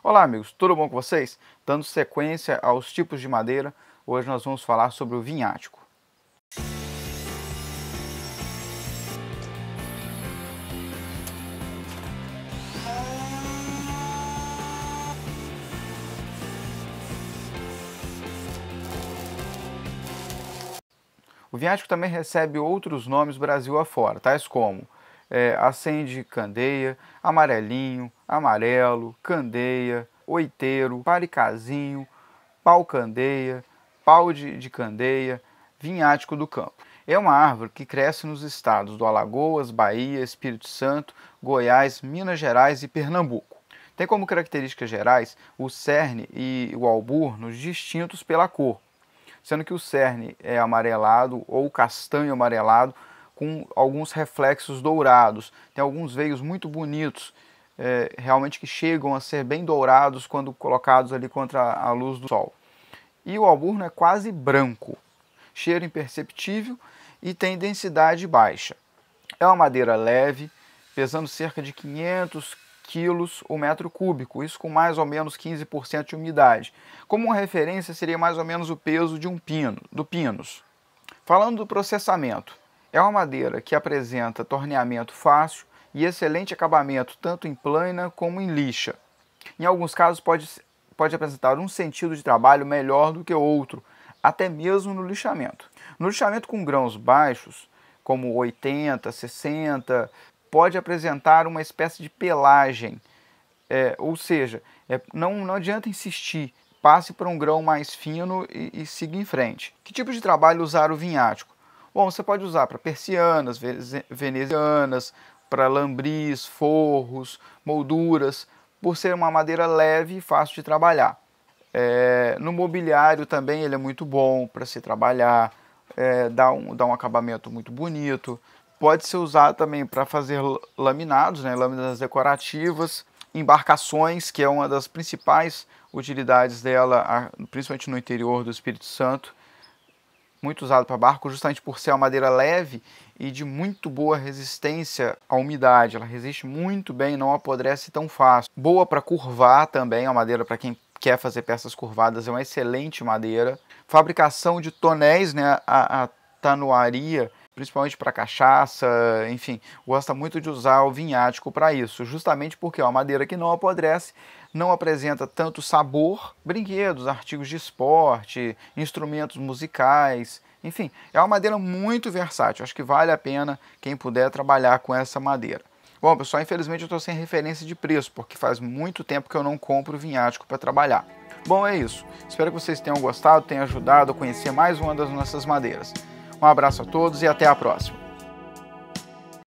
Olá, amigos, tudo bom com vocês? Dando sequência aos tipos de madeira, hoje nós vamos falar sobre o vinhático. O vinhático também recebe outros nomes Brasil afora, tais como é, acende candeia, amarelinho, amarelo, candeia, oiteiro, paricazinho, pau candeia, pau de, de candeia, vinhático do campo. É uma árvore que cresce nos estados do Alagoas, Bahia, Espírito Santo, Goiás, Minas Gerais e Pernambuco. Tem como características gerais o cerne e o alburno distintos pela cor, sendo que o cerne é amarelado ou castanho amarelado com alguns reflexos dourados. Tem alguns veios muito bonitos, é, realmente que chegam a ser bem dourados quando colocados ali contra a luz do sol. E o alburno é quase branco, cheiro imperceptível e tem densidade baixa. É uma madeira leve, pesando cerca de 500 quilos o metro cúbico, isso com mais ou menos 15% de umidade. Como uma referência seria mais ou menos o peso de um pino, do pinus. Falando do processamento, é uma madeira que apresenta torneamento fácil e excelente acabamento tanto em plana como em lixa. Em alguns casos pode, pode apresentar um sentido de trabalho melhor do que outro, até mesmo no lixamento. No lixamento com grãos baixos, como 80, 60, pode apresentar uma espécie de pelagem, é, ou seja, é, não, não adianta insistir, passe para um grão mais fino e, e siga em frente. Que tipo de trabalho usar o vinhático? Bom, você pode usar para persianas, venezianas, para lambris, forros, molduras, por ser uma madeira leve e fácil de trabalhar. É, no mobiliário também ele é muito bom para se trabalhar, é, dá, um, dá um acabamento muito bonito. Pode ser usado também para fazer laminados, né, lâminas decorativas, embarcações, que é uma das principais utilidades dela, principalmente no interior do Espírito Santo muito usado para barco, justamente por ser uma madeira leve e de muito boa resistência à umidade. Ela resiste muito bem, não apodrece tão fácil. Boa para curvar também, é a madeira para quem quer fazer peças curvadas, é uma excelente madeira. Fabricação de tonéis, né, a, a tanuaria, principalmente para cachaça, enfim, gosta muito de usar o vinhático para isso, justamente porque é uma madeira que não apodrece, não apresenta tanto sabor, brinquedos, artigos de esporte, instrumentos musicais, enfim, é uma madeira muito versátil. Acho que vale a pena quem puder trabalhar com essa madeira. Bom, pessoal, infelizmente eu estou sem referência de preço, porque faz muito tempo que eu não compro vinhático para trabalhar. Bom, é isso. Espero que vocês tenham gostado, tenham ajudado a conhecer mais uma das nossas madeiras. Um abraço a todos e até a próxima.